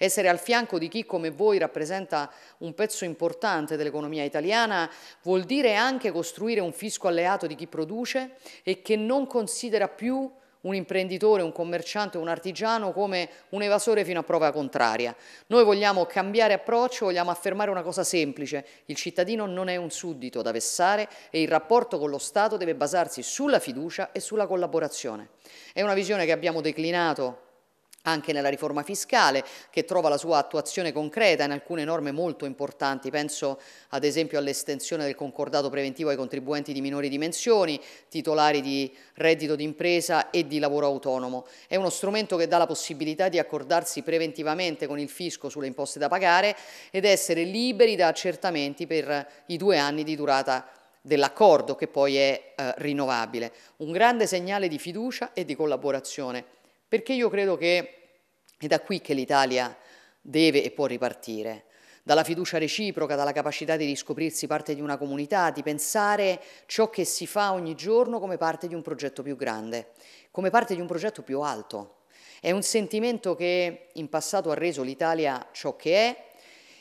Essere al fianco di chi come voi rappresenta un pezzo importante dell'economia italiana vuol dire anche costruire un fisco alleato di chi produce e che non considera più un imprenditore, un commerciante, un artigiano come un evasore fino a prova contraria. Noi vogliamo cambiare approccio, vogliamo affermare una cosa semplice, il cittadino non è un suddito da vessare e il rapporto con lo Stato deve basarsi sulla fiducia e sulla collaborazione. È una visione che abbiamo declinato anche nella riforma fiscale che trova la sua attuazione concreta in alcune norme molto importanti, penso ad esempio all'estensione del concordato preventivo ai contribuenti di minori dimensioni, titolari di reddito d'impresa e di lavoro autonomo. È uno strumento che dà la possibilità di accordarsi preventivamente con il fisco sulle imposte da pagare ed essere liberi da accertamenti per i due anni di durata dell'accordo che poi è eh, rinnovabile. Un grande segnale di fiducia e di collaborazione perché io credo che è da qui che l'Italia deve e può ripartire dalla fiducia reciproca, dalla capacità di riscoprirsi parte di una comunità, di pensare ciò che si fa ogni giorno come parte di un progetto più grande, come parte di un progetto più alto. È un sentimento che in passato ha reso l'Italia ciò che è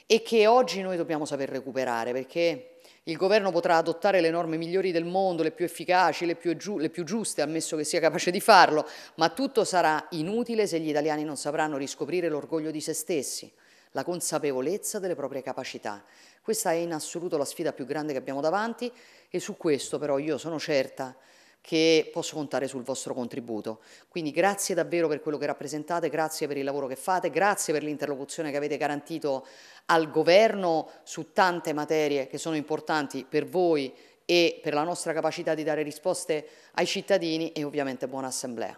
e che oggi noi dobbiamo saper recuperare perché il governo potrà adottare le norme migliori del mondo, le più efficaci, le più, giu le più giuste, ammesso che sia capace di farlo, ma tutto sarà inutile se gli italiani non sapranno riscoprire l'orgoglio di se stessi, la consapevolezza delle proprie capacità. Questa è in assoluto la sfida più grande che abbiamo davanti e su questo però io sono certa che posso contare sul vostro contributo. Quindi grazie davvero per quello che rappresentate, grazie per il lavoro che fate, grazie per l'interlocuzione che avete garantito al governo su tante materie che sono importanti per voi e per la nostra capacità di dare risposte ai cittadini e ovviamente buona assemblea.